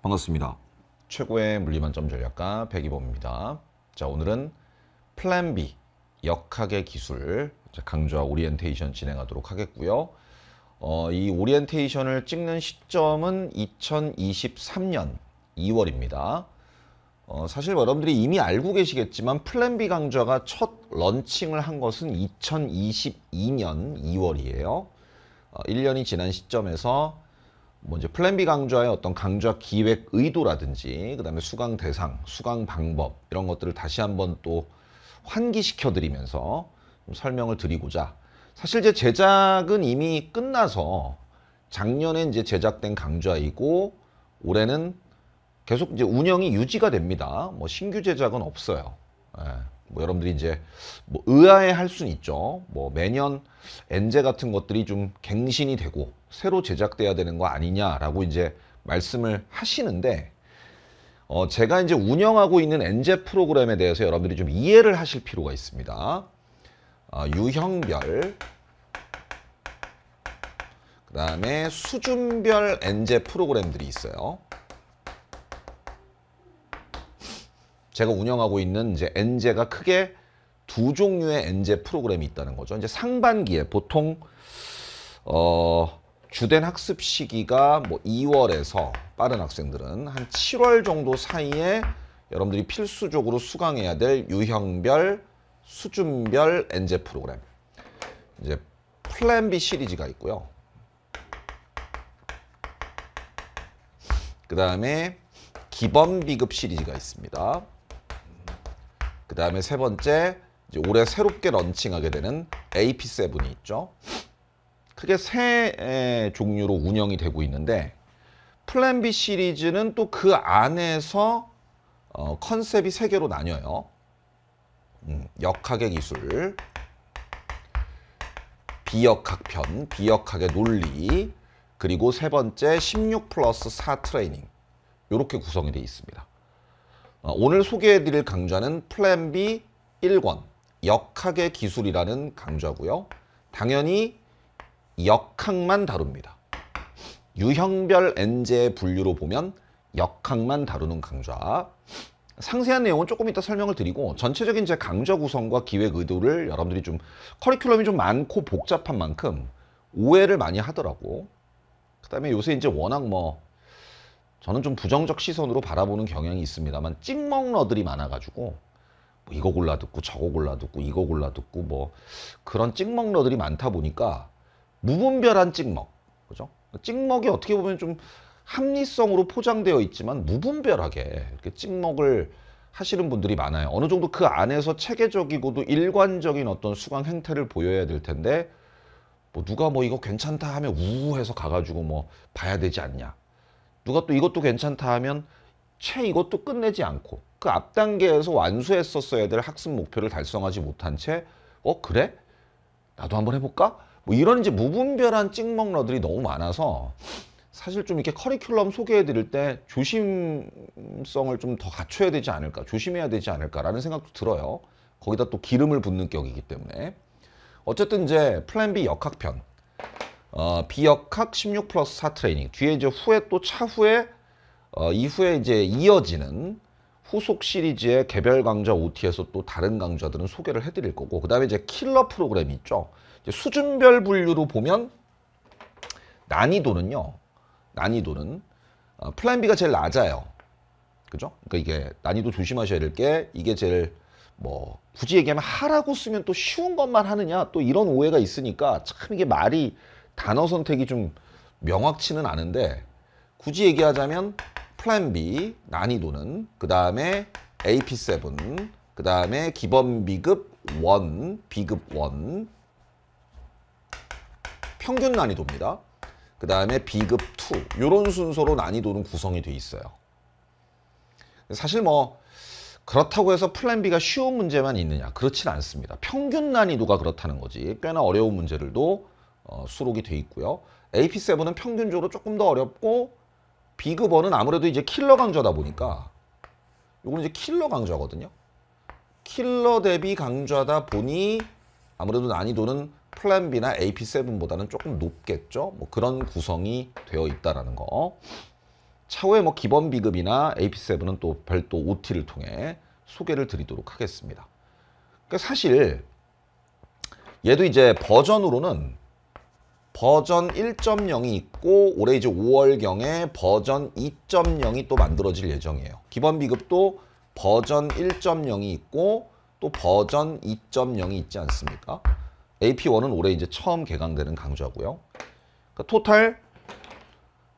반갑습니다. 최고의 물리만점 전략가 백이범입니다. 자 오늘은 플랜 B 역학의 기술 강좌 오리엔테이션 진행하도록 하겠고요. 어, 이 오리엔테이션을 찍는 시점은 2023년 2월입니다. 어, 사실 여러분들이 이미 알고 계시겠지만 플랜 B 강좌가 첫 런칭을 한 것은 2022년 2월이에요. 어, 1년이 지난 시점에서 뭐 이제 플랜 B 강좌의 어떤 강좌 기획 의도라든지 그다음에 수강 대상, 수강 방법 이런 것들을 다시 한번 또 환기시켜 드리면서 설명을 드리고자 사실 제 제작은 이미 끝나서 작년에 이제 제작된 강좌이고 올해는 계속 이제 운영이 유지가 됩니다. 뭐 신규 제작은 없어요. 예. 뭐 여러분들이 이제 뭐 의아해 할 수는 있죠. 뭐 매년 엔제 같은 것들이 좀 갱신이 되고 새로 제작돼야 되는 거 아니냐라고 이제 말씀을 하시는데 어, 제가 이제 운영하고 있는 엔제 프로그램에 대해서 여러분들이 좀 이해를 하실 필요가 있습니다. 어, 유형별 그 다음에 수준별 엔제 프로그램들이 있어요. 제가 운영하고 있는 이제 엔제가 크게 두 종류의 엔제 프로그램이 있다는 거죠. 이제 상반기에 보통 어 주된 학습 시기가 뭐 2월에서 빠른 학생들은 한 7월 정도 사이에 여러분들이 필수적으로 수강해야 될 유형별, 수준별 엔제 프로그램. 이제 플랜 B 시리즈가 있고요. 그 다음에 기본 B급 시리즈가 있습니다. 그 다음에 세 번째 올해 새롭게 런칭하게 되는 AP7이 있죠. 크게 세 종류로 운영이 되고 있는데 플랜 B 시리즈는 또 그 안에서 어, 컨셉이 세 개로 나뉘어요. 음, 역학의 기술, 비역학편, 비역학의 논리, 그리고 세 번째 16 플러스 4 트레이닝 이렇게 구성이 되어 있습니다. 어, 오늘 소개해드릴 강좌는 플랜 B 1권 역학의 기술이라는 강좌고요. 당연히 역학만 다룹니다. 유형별 엔제 분류로 보면 역학만 다루는 강좌. 상세한 내용은 조금 이따 설명을 드리고 전체적인 제 강좌 구성과 기획 의도를 여러분들이 좀 커리큘럼이 좀 많고 복잡한 만큼 오해를 많이 하더라고. 그다음에 요새 이제 워낙 뭐 저는 좀 부정적 시선으로 바라보는 경향이 있습니다만 찍먹러들이 많아가지고 뭐 이거 골라 듣고 저거 골라 듣고 이거 골라 듣고 뭐 그런 찍먹러들이 많다 보니까 무분별한 찍먹. 그죠? 찍먹이 어떻게 보면 좀 합리성으로 포장되어 있지만 무분별하게 이렇게 찍먹을 하시는 분들이 많아요. 어느 정도 그 안에서 체계적이고도 일관적인 어떤 수강 행태를 보여야 될 텐데 뭐 누가 뭐 이거 괜찮다 하면 우우해서 가가지고 뭐 봐야 되지 않냐. 누가 또 이것도 괜찮다 하면 채 이것도 끝내지 않고 그 앞 단계에서 완수했었어야 될 학습 목표를 달성하지 못한 채 어 그래? 나도 한번 해볼까? 뭐 이런 이제 무분별한 찍먹러들이 너무 많아서 사실 좀 이렇게 커리큘럼 소개해 드릴 때 조심성을 좀 더 갖춰야 되지 않을까 조심해야 되지 않을까라는 생각도 들어요 거기다 또 기름을 붓는 격이기 때문에 어쨌든 이제 플랜 B 역학편 어, 비역학 16 플러스 4 트레이닝 뒤에 이제 후에 또 차후에 어, 이후에 이제 이어지는 후속 시리즈의 개별 강좌 OT에서 또 다른 강좌들은 소개를 해드릴 거고 그 다음에 이제 킬러 프로그램이 있죠 수준별 분류로 보면 난이도는요. 난이도는 어, 플랜 B가 제일 낮아요. 그죠? 그러니까 이게 난이도 조심하셔야 될 게 이게 제일 뭐 굳이 얘기하면 하라고 쓰면 또 쉬운 것만 하느냐 또 이런 오해가 있으니까 참 이게 말이 단어 선택이 좀 명확치는 않은데 굳이 얘기하자면 플랜 B 난이도는 그 다음에 AP7 그 다음에 기본 B급 1 B급 1 평균 난이도입니다. 그 다음에 B급 2 이런 순서로 난이도는 구성이 돼 있어요. 사실 뭐 그렇다고 해서 플랜 B가 쉬운 문제만 있느냐 그렇진 않습니다. 평균 난이도가 그렇다는 거지 꽤나 어려운 문제들도 어, 수록이 돼 있고요. AP7은 평균적으로 조금 더 어렵고 B급 1은 아무래도 이제 킬러 강좌다 보니까 이건 이제 킬러 강좌거든요. 킬러 대비 강좌다 보니 아무래도 난이도는 플랜 B나 AP7보다는 조금 높겠죠. 뭐 그런 구성이 되어 있다라는 거. 차후에 뭐 기본 비급이나 AP7은 또 별도 OT를 통해 소개를 드리도록 하겠습니다. 그 사실 얘도 이제 버전으로는 버전 1.0이 있고 올해 이제 5월경에 버전 2.0이 또 만들어질 예정이에요. 기본 비급도 버전 1.0이 있고 또 버전 2.0이 있지 않습니까? AP1은 올해 이제 처음 개강되는 강좌고요. 그러니까 토탈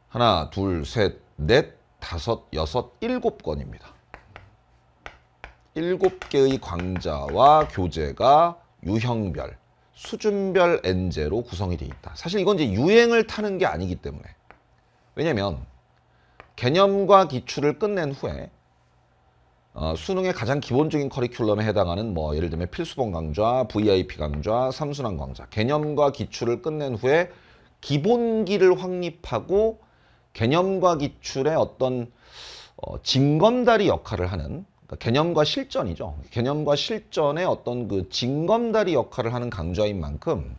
하나, 둘, 셋, 넷, 다섯, 여섯, 일곱 권입니다. 일곱 개의 강좌와 교재가 유형별, 수준별 엔제로 구성이 돼 있다. 사실 이건 이제 유행을 타는 게 아니기 때문에. 왜냐면 개념과 기출을 끝낸 후에 어, 수능의 가장 기본적인 커리큘럼에 해당하는 뭐 예를 들면 필수본 강좌, VIP 강좌, 삼순환 강좌 개념과 기출을 끝낸 후에 기본기를 확립하고 개념과 기출의 어떤 어, 진검다리 역할을 하는 그러니까 개념과 실전이죠. 개념과 실전의 어떤 그 진검다리 역할을 하는 강좌인 만큼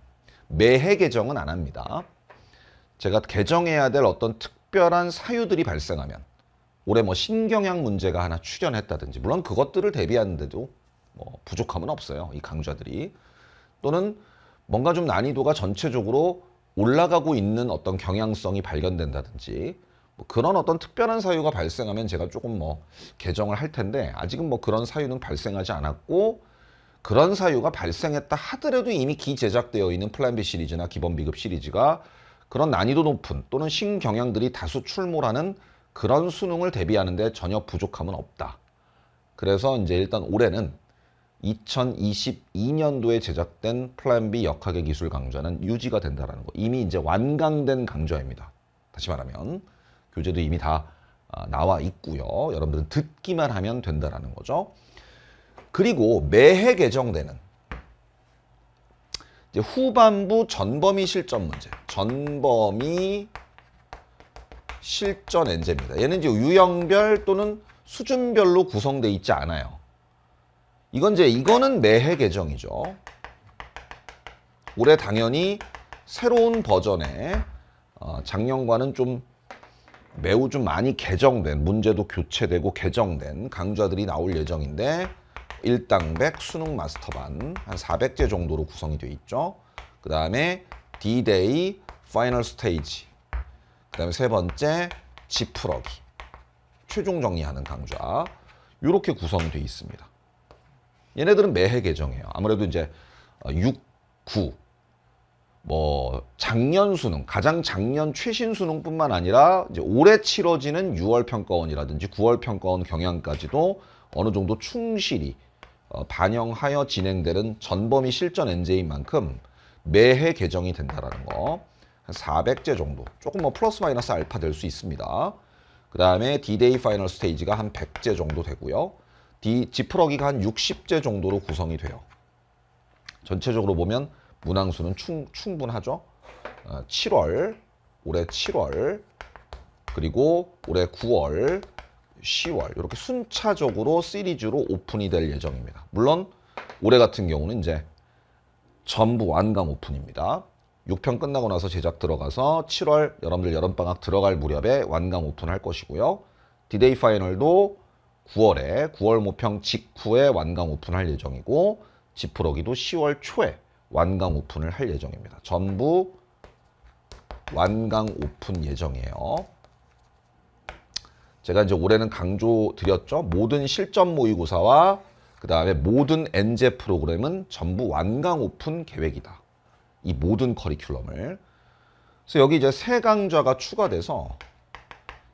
매해 개정은 안 합니다. 제가 개정해야 될 어떤 특별한 사유들이 발생하면 올해 뭐 신경향 문제가 하나 출현했다든지 물론 그것들을 대비하는데도 뭐 부족함은 없어요. 이 강좌들이. 또는 뭔가 좀 난이도가 전체적으로 올라가고 있는 어떤 경향성이 발견된다든지 뭐 그런 어떤 특별한 사유가 발생하면 제가 조금 뭐 개정을 할 텐데 아직은 뭐 그런 사유는 발생하지 않았고 그런 사유가 발생했다 하더라도 이미 기제작되어 있는 플랜 B 시리즈나 기본 비급 시리즈가 그런 난이도 높은 또는 신경향들이 다수 출몰하는 그런 수능을 대비하는데 전혀 부족함은 없다. 그래서 이제 일단 올해는 2022년도에 제작된 플랜 B 역학의 기술 강좌는 유지가 된다라는 거. 이미 이제 완강된 강좌입니다. 다시 말하면 교재도 이미 다 아, 나와 있고요. 여러분들은 듣기만 하면 된다라는 거죠. 그리고 매해 개정되는 후반부 전범위 실전 문제, 전범위 실전 엔제입니다. 얘는 이제 유형별 또는 수준별로 구성돼 있지 않아요. 이건 이제 이거는 매해 계정이죠. 올해 당연히 새로운 버전의 어, 작년과는 좀 매우 좀 많이 개정된 문제도 교체되고 개정된 강좌들이 나올 예정인데 일당 1 수능 마스터반 한 400제 정도로 구성이 되 있죠. 그 다음에 D-Day 파이널 스테이지 그 다음에 세 번째 지푸러기 최종 정리하는 강좌 이렇게 구성이 되어 있습니다. 얘네들은 매해 개정해요. 아무래도 이제 6, 어, 9, 뭐 작년 수능, 가장 작년 최신 수능뿐만 아니라 이제 올해 치러지는 6월 평가원이라든지 9월 평가원 경향까지도 어느 정도 충실히 어, 반영하여 진행되는 전범위 실전 NJ만큼 매해 개정이 된다라는 거. 400제 정도 조금 뭐 플러스 마이너스 알파 될 수 있습니다. 그 다음에 D-Day 파이널 스테이지가 한 100제 정도 되고요. D, 지프러기가 한 60제 정도로 구성이 돼요. 전체적으로 보면 문항수는 충, 충분하죠. 7월, 어, 올해 7월, 그리고 올해 9월, 10월 이렇게 순차적으로 시리즈로 오픈이 될 예정입니다. 물론 올해 같은 경우는 이제 전부 완감 오픈입니다. 6편 끝나고 나서 제작 들어가서 7월 여러분들 여름방학 들어갈 무렵에 완강 오픈할 것이고요. 디데이 파이널도 9월에 9월 모평 직후에 완강 오픈할 예정이고 지프러기도 10월 초에 완강 오픈을 할 예정입니다. 전부 완강 오픈 예정이에요. 제가 이제 올해는 강조 드렸죠. 모든 실전 모의고사와 그 다음에 모든 엔제 프로그램은 전부 완강 오픈 계획이다. 이 모든 커리큘럼을. 그래서 여기 이제 세 강좌가 추가돼서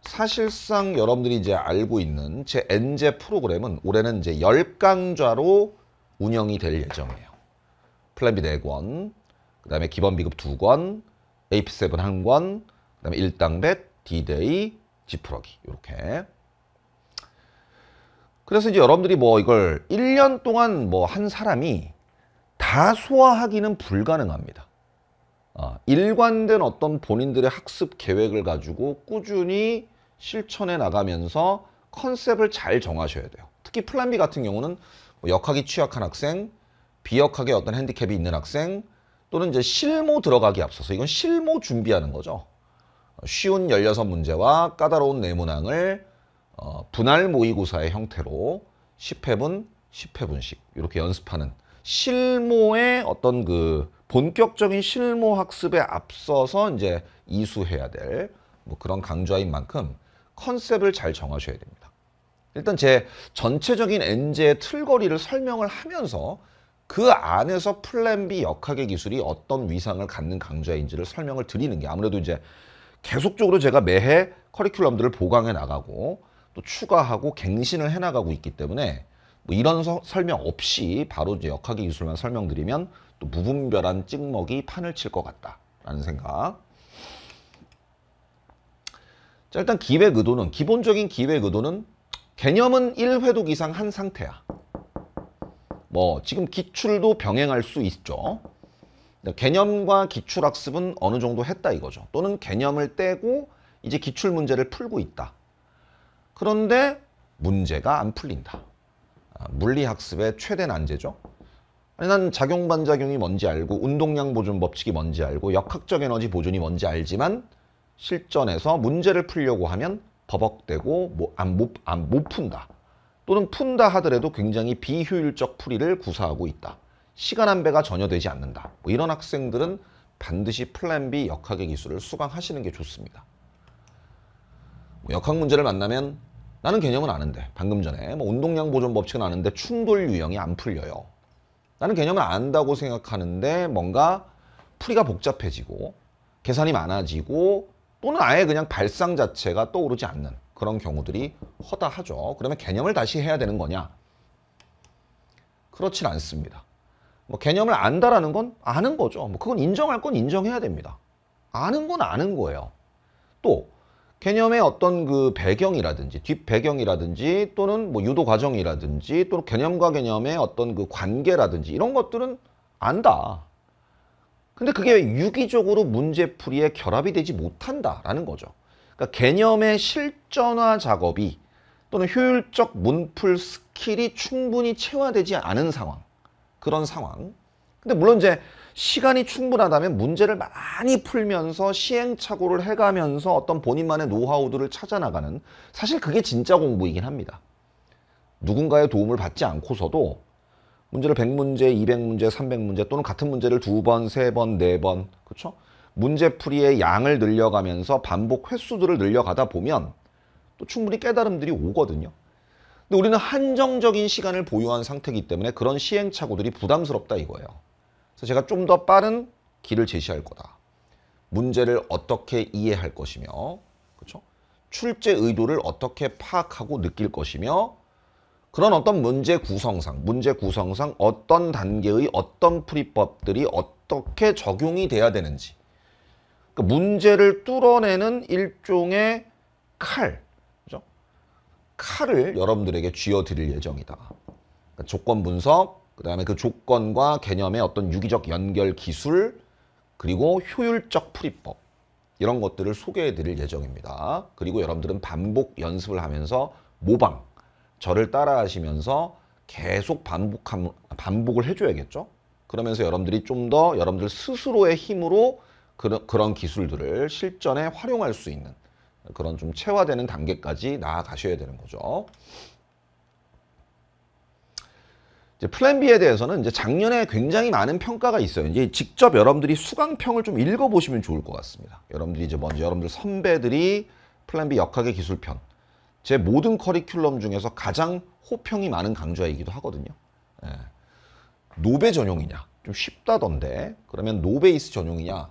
사실상 여러분들이 이제 알고 있는 제 N제 프로그램은 올해는 이제 열강좌로 운영이 될 예정이에요. 플랜 B 4권, 그 다음에 기본 비급 2권, AP7 1권, 그 다음에 일당백, D-Day, 지푸러기 이렇게 그래서 이제 여러분들이 뭐 이걸 1년 동안 뭐 한 사람이 다 소화하기는 불가능합니다. 아, 일관된 어떤 본인들의 학습 계획을 가지고 꾸준히 실천해 나가면서 컨셉을 잘 정하셔야 돼요. 특히 플랜 B 같은 경우는 뭐 역학이 취약한 학생, 비역학의 어떤 핸디캡이 있는 학생, 또는 이제 실무 들어가기 앞서서 이건 실무 준비하는 거죠. 어, 쉬운 16문제와 까다로운 내문항을 어, 분할 모의고사의 형태로 10회분, 10회분씩 이렇게 연습하는 실무의 어떤 그 본격적인 실무 학습에 앞서서 이제 이수해야 될 뭐 그런 강좌인 만큼 컨셉을 잘 정하셔야 됩니다. 일단 제 전체적인 엔제의 틀거리를 설명을 하면서 그 안에서 플랜 B 역학의 기술이 어떤 위상을 갖는 강좌인지를 설명을 드리는 게 아무래도 이제 계속적으로 제가 매해 커리큘럼들을 보강해 나가고 또 추가하고 갱신을 해 나가고 있기 때문에 뭐 이런 서, 설명 없이 바로 이제 역학의 기술만 설명드리면 또 무분별한 찍먹이 판을 칠 것 같다라는 생각. 자, 일단 기획 의도는 기본적인 기획 의도는 개념은 1회독 이상 한 상태야. 뭐 지금 기출도 병행할 수 있죠. 개념과 기출 학습은 어느 정도 했다 이거죠. 또는 개념을 떼고 이제 기출 문제를 풀고 있다. 그런데 문제가 안 풀린다. 아, 물리학습의 최대 난제죠. 아니 난 작용 반작용이 뭔지 알고 운동량 보존 법칙이 뭔지 알고 역학적 에너지 보존이 뭔지 알지만 실전에서 문제를 풀려고 하면 버벅대고 뭐 안, 못, 안, 못 푼다. 또는 푼다 하더라도 굉장히 비효율적 풀이를 구사하고 있다. 시간 한 배가 전혀 되지 않는다. 뭐 이런 학생들은 반드시 플랜 B 역학의 기술을 수강하시는 게 좋습니다. 뭐 역학 문제를 만나면 나는 개념은 아는데 방금 전에 뭐 운동량 보존 법칙은 아는데 충돌 유형이 안 풀려요. 나는 개념을 안다고 생각하는데 뭔가 풀이가 복잡해지고 계산이 많아지고 또는 아예 그냥 발상 자체가 떠오르지 않는 그런 경우들이 허다하죠. 그러면 개념을 다시 해야 되는 거냐? 그렇진 않습니다. 뭐 개념을 안다라는 건 아는 거죠. 뭐 그건 인정할 건 인정해야 됩니다. 아는 건 아는 거예요. 또 개념의 어떤 그 배경이라든지 뒷배경이라든지 또는 뭐 유도 과정이라든지 또는 개념과 개념의 어떤 그 관계라든지 이런 것들은 안다. 근데 그게 유기적으로 문제풀이에 결합이 되지 못한다라는 거죠. 그러니까 개념의 실전화 작업이 또는 효율적 문풀 스킬이 충분히 체화되지 않은 상황. 그런 상황. 근데 물론 이제 시간이 충분하다면 문제를 많이 풀면서 시행착오를 해가면서 어떤 본인만의 노하우들을 찾아나가는 사실 그게 진짜 공부이긴 합니다. 누군가의 도움을 받지 않고서도 문제를 100문제, 200문제, 300문제 또는 같은 문제를 두 번, 세 번, 네 번, 그렇죠? 문제풀이의 양을 늘려가면서 반복 횟수들을 늘려가다 보면 또 충분히 깨달음들이 오거든요. 근데 우리는 한정적인 시간을 보유한 상태이기 때문에 그런 시행착오들이 부담스럽다 이거예요. 그래서 제가 좀 더 빠른 길을 제시할 거다. 문제를 어떻게 이해할 것이며, 그렇죠? 출제 의도를 어떻게 파악하고 느낄 것이며, 그런 어떤 문제 구성상, 문제 구성상 어떤 단계의 어떤 풀이법들이 어떻게 적용이 돼야 되는지. 그러니까 문제를 뚫어내는 일종의 칼, 그렇죠? 칼을 여러분들에게 쥐어드릴 예정이다. 그러니까 조건 분석, 그다음에 그 조건과 개념의 어떤 유기적 연결 기술 그리고 효율적 풀이법 이런 것들을 소개해 드릴 예정입니다. 그리고 여러분들은 반복 연습을 하면서 모방 저를 따라 하시면서 계속 반복함, 반복을 해줘야겠죠. 그러면서 여러분들이 좀 더 여러분들 스스로의 힘으로 그런, 그런 기술들을 실전에 활용할 수 있는 그런 좀 체화되는 단계까지 나아가셔야 되는 거죠. 플랜 B에 대해서는 이제 작년에 굉장히 많은 평가가 있어요. 이제 직접 여러분들이 수강평을 좀 읽어보시면 좋을 것 같습니다. 여러분들이 이제 먼저 여러분들 선배들이 플랜 B 역학의 기술편 제 모든 커리큘럼 중에서 가장 호평이 많은 강좌이기도 하거든요. 예. 노베 전용이냐 좀 쉽다던데 그러면 노베이스 전용이냐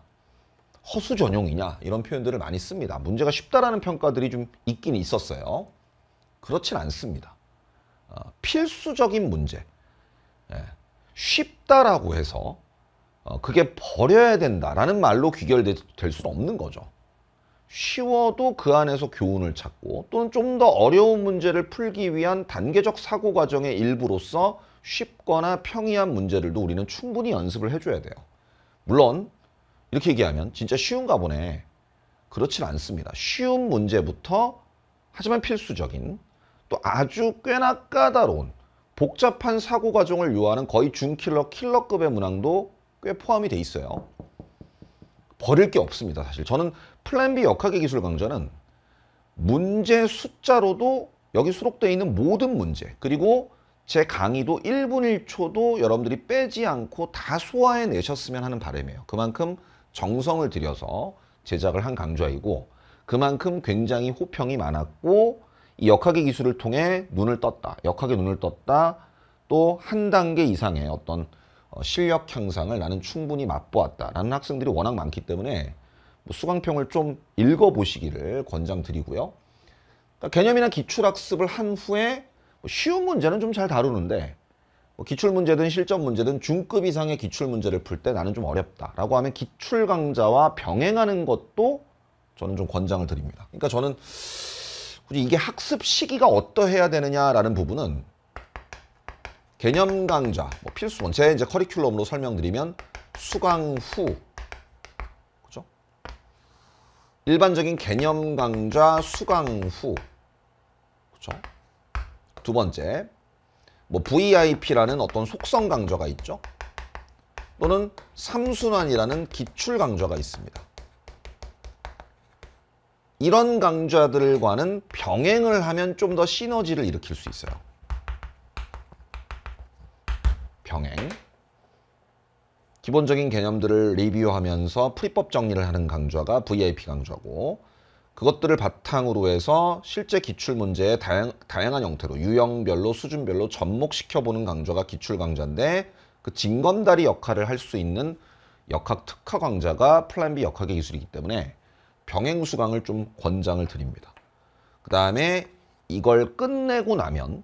허수 전용이냐 이런 표현들을 많이 씁니다. 문제가 쉽다라는 평가들이 좀 있긴 있었어요. 그렇진 않습니다. 어, 필수적인 문제 예. 쉽다라고 해서 어, 그게 버려야 된다라는 말로 귀결될 수는 없는 거죠. 쉬워도 그 안에서 교훈을 찾고 또는 좀 더 어려운 문제를 풀기 위한 단계적 사고 과정의 일부로서 쉽거나 평이한 문제들도 우리는 충분히 연습을 해줘야 돼요. 물론 이렇게 얘기하면 진짜 쉬운가 보네. 그렇진 않습니다. 쉬운 문제부터 하지만 필수적인 또 아주 꽤나 까다로운 복잡한 사고 과정을 요하는 거의 중킬러 킬러급의 문항도 꽤 포함이 돼 있어요. 버릴 게 없습니다. 사실 저는 플랜 B 역학의 기술 강좌는 문제 숫자로도 여기 수록되어 있는 모든 문제 그리고 제 강의도 1분 1초도 여러분들이 빼지 않고 다 소화해 내셨으면 하는 바람이에요. 그만큼 정성을 들여서 제작을 한 강좌이고 그만큼 굉장히 호평이 많았고 이 역학의 기술을 통해 눈을 떴다. 역학의 눈을 떴다. 또 한 단계 이상의 어떤 어, 실력 향상을 나는 충분히 맛보았다라는 학생들이 워낙 많기 때문에 뭐 수강평을 좀 읽어보시기를 권장드리고요. 그러니까 개념이나 기출학습을 한 후에 뭐 쉬운 문제는 좀 잘 다루는데 뭐 기출문제든 실전문제든 중급 이상의 기출문제를 풀 때 나는 좀 어렵다라고 하면 기출강좌와 병행하는 것도 저는 좀 권장을 드립니다. 그러니까 저는 이게 학습 시기가 어떠해야 되느냐라는 부분은 개념 강좌, 뭐 필수본, 뭐 제 이제 커리큘럼으로 설명드리면 수강 후, 그죠? 일반적인 개념 강좌 수강 후, 그죠? 두 번째, 뭐 VIP라는 어떤 속성 강좌가 있죠? 또는 삼순환이라는 기출 강좌가 있습니다. 이런 강좌들과는 병행을 하면 좀 더 시너지를 일으킬 수 있어요. 병행 기본적인 개념들을 리뷰하면서 풀이법 정리를 하는 강좌가 VIP 강좌고 그것들을 바탕으로 해서 실제 기출문제의 다양, 다양한 형태로 유형별로 수준별로 접목시켜보는 강좌가 기출 강좌인데 그 진검다리 역할을 할 수 있는 역학 특화 강좌가 플랜 B 역학의 기술이기 때문에 병행 수강을 좀 권장을 드립니다. 그 다음에 이걸 끝내고 나면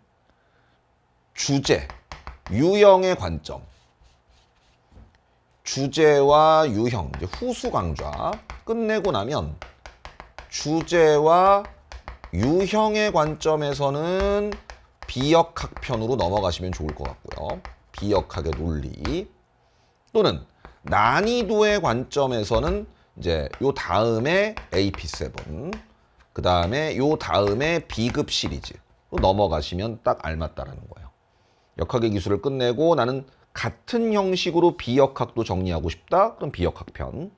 주제, 유형의 관점, 주제와 유형, 후수 강좌 끝내고 나면 주제와 유형의 관점에서는 비역학 편으로 넘어가시면 좋을 것 같고요. 비역학의 논리 또는 난이도의 관점에서는 이제 요 다음에 AP7, 그 다음에 요 다음에 B급 시리즈로 넘어가시면 딱 알맞다라는 거예요. 역학의 기술을 끝내고 나는 같은 형식으로 비역학도 정리하고 싶다? 그럼 비역학편.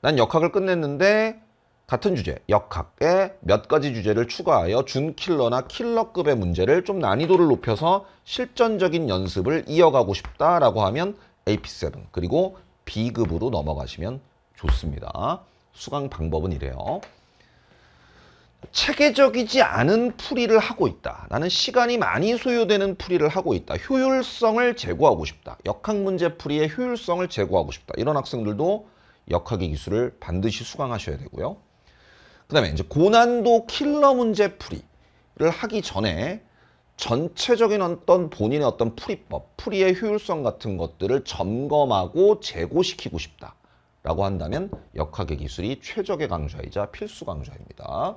난 역학을 끝냈는데 같은 주제, 역학에 몇 가지 주제를 추가하여 준킬러나 킬러급의 문제를 좀 난이도를 높여서 실전적인 연습을 이어가고 싶다라고 하면 AP7 그리고 B급으로 넘어가시면 좋습니다. 수강 방법은 이래요. 체계적이지 않은 풀이를 하고 있다. 나는 시간이 많이 소요되는 풀이를 하고 있다. 효율성을 제고하고 싶다. 역학 문제 풀이의 효율성을 제고하고 싶다. 이런 학생들도 역학의 기술을 반드시 수강하셔야 되고요. 그 다음에 이제 고난도 킬러 문제 풀이를 하기 전에 전체적인 어떤 본인의 어떤 풀이법, 풀이의 효율성 같은 것들을 점검하고 제고시키고 싶다. 라고 한다면 역학의 기술이 최적의 강좌이자 필수 강좌입니다.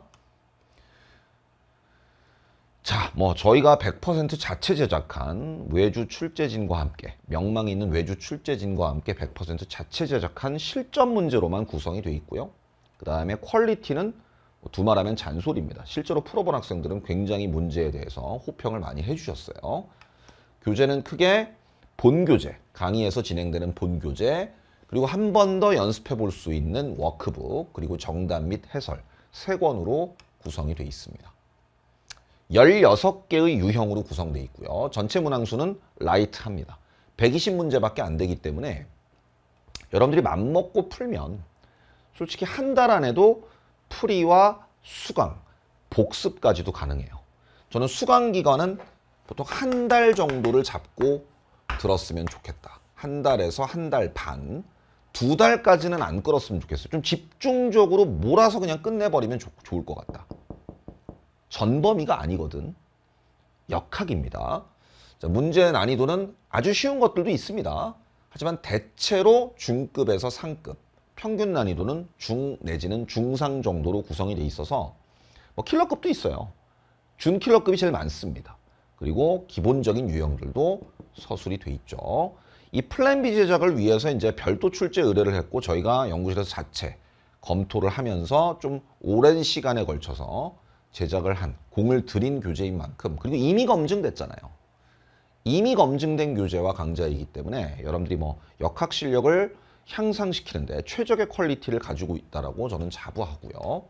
자, 뭐 저희가 100% 자체 제작한 외주 출제진과 함께 명망이 있는 외주 출제진과 함께 100% 자체 제작한 실전 문제로만 구성이 되어 있고요. 그 다음에 퀄리티는 뭐 두 말하면 잔소리입니다. 실제로 풀어본 학생들은 굉장히 문제에 대해서 호평을 많이 해주셨어요. 교재는 크게 본교재, 강의에서 진행되는 본교재, 그리고 한 번 더 연습해 볼 수 있는 워크북, 그리고 정답 및 해설 세 권으로 구성이 되어 있습니다. 16개의 유형으로 구성되어 있고요. 전체 문항수는 라이트합니다. 120문제밖에 안 되기 때문에 여러분들이 맘먹고 풀면 솔직히 한 달 안에도 풀이와 수강, 복습까지도 가능해요. 저는 수강 기간은 보통 한 달 정도를 잡고 들었으면 좋겠다. 한 달에서 한달반 두 달까지는 안 끌었으면 좋겠어요. 좀 집중적으로 몰아서 그냥 끝내버리면 조, 좋을 것 같다. 전범위가 아니거든. 역학입니다. 자, 문제 난이도는 아주 쉬운 것들도 있습니다. 하지만 대체로 중급에서 상급, 평균 난이도는 중 내지는 중상 정도로 구성이 돼 있어서 뭐 킬러급도 있어요. 준 킬러급이 제일 많습니다. 그리고 기본적인 유형들도 서술이 돼 있죠. 이 플랜 비 제작을 위해서 이제 별도 출제 의뢰를 했고 저희가 연구실에서 자체 검토를 하면서 좀 오랜 시간에 걸쳐서 제작을 한 공을 들인 교재인 만큼 그리고 이미 검증됐잖아요. 이미 검증된 교재와 강좌이기 때문에 여러분들이 뭐 역학 실력을 향상시키는데 최적의 퀄리티를 가지고 있다라고 저는 자부하고요.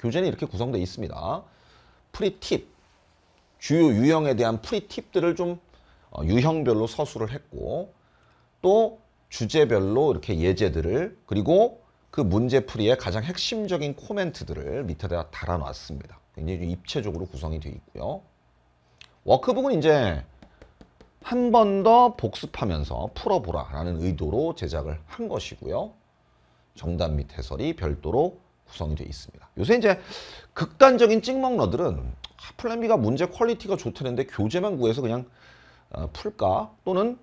교재는 이렇게 구성되어 있습니다. 프리팁, 주요 유형에 대한 프리팁들을 좀 어, 유형별로 서술을 했고 또 주제별로 이렇게 예제들을 그리고 그 문제풀이의 가장 핵심적인 코멘트들을 밑에다 달아놨습니다. 굉장히 입체적으로 구성이 되어 있고요. 워크북은 이제 한 번 더 복습하면서 풀어보라 라는 의도로 제작을 한 것이고요. 정답 및 해설이 별도로 구성이 되어 있습니다. 요새 이제 극단적인 찍먹러들은 플랜 B가 문제 퀄리티가 좋다는데 교재만 구해서 그냥 어, 풀까? 또는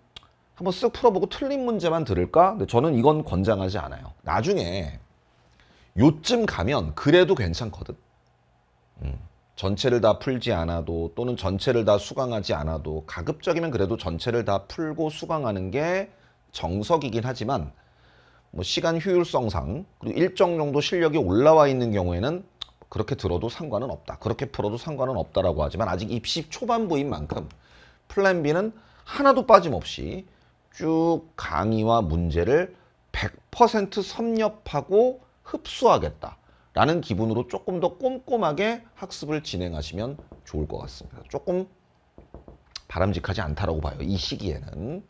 한번 쓱 풀어보고 틀린 문제만 들을까? 근데 저는 이건 권장하지 않아요. 나중에 요쯤 가면 그래도 괜찮거든. 음, 전체를 다 풀지 않아도 또는 전체를 다 수강하지 않아도 가급적이면 그래도 전체를 다 풀고 수강하는 게 정석이긴 하지만 뭐 시간 효율성상 그리고 일정 정도 실력이 올라와 있는 경우에는 그렇게 들어도 상관은 없다. 그렇게 풀어도 상관은 없다라고 하지만 아직 입시 초반부인 만큼 플랜 B는 하나도 빠짐없이 쭉 강의와 문제를 100% 섭렵하고 흡수하겠다. 라는 기분으로 조금 더 꼼꼼하게 학습을 진행하시면 좋을 것 같습니다. 조금 바람직하지 않다라고 봐요. 이 시기에는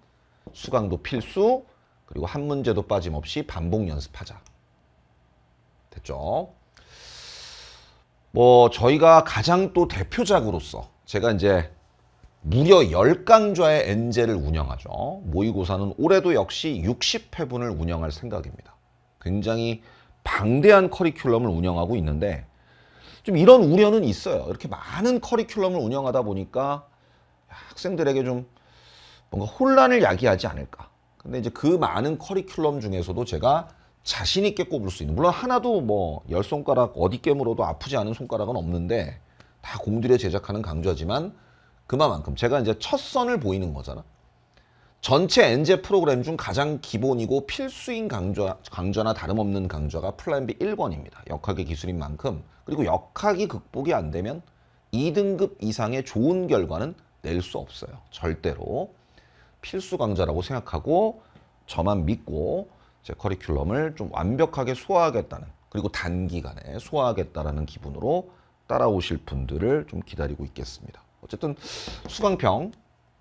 수강도 필수 그리고 한 문제도 빠짐없이 반복 연습하자. 됐죠? 뭐 저희가 가장 또 대표작으로서 제가 이제 무려 10강좌의 엔젤을 운영하죠. 모의고사는 올해도 역시 60회분을 운영할 생각입니다. 굉장히 방대한 커리큘럼을 운영하고 있는데 좀 이런 우려는 있어요. 이렇게 많은 커리큘럼을 운영하다 보니까 학생들에게 좀 뭔가 혼란을 야기하지 않을까. 근데 이제 그 많은 커리큘럼 중에서도 제가 자신 있게 꼽을 수 있는 물론 하나도 뭐 열 손가락 어디 깨물어도 아프지 않은 손가락은 없는데 다 공들여 제작하는 강좌지만 그만큼 제가 이제 첫 선을 보이는 거잖아. 전체 엔제 프로그램 중 가장 기본이고 필수인 강좌, 강좌나 다름없는 강좌가 플랜 B 1권입니다. 역학의 기술인 만큼 그리고 역학이 극복이 안 되면 2등급 이상의 좋은 결과는 낼 수 없어요. 절대로 필수 강좌라고 생각하고 저만 믿고 제 커리큘럼을 좀 완벽하게 소화하겠다는 그리고 단기간에 소화하겠다라 기분으로 따라오실 분들을 좀 기다리고 있겠습니다. 어쨌든 수강평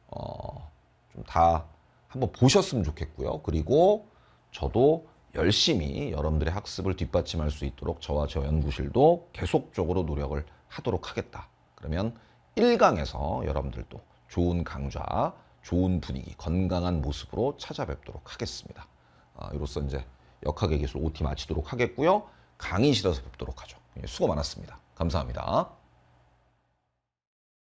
어, 좀 다 한번 보셨으면 좋겠고요. 그리고 저도 열심히 여러분들의 학습을 뒷받침할 수 있도록 저와 저 연구실도 계속적으로 노력을 하도록 하겠다. 그러면 1강에서 여러분들도 좋은 강좌, 좋은 분위기, 건강한 모습으로 찾아뵙도록 하겠습니다. 아, 이로써 이제 역학의 기술 OT 마치도록 하겠고요. 강의실에서 뵙도록 하죠. 예, 수고 많았습니다. 감사합니다.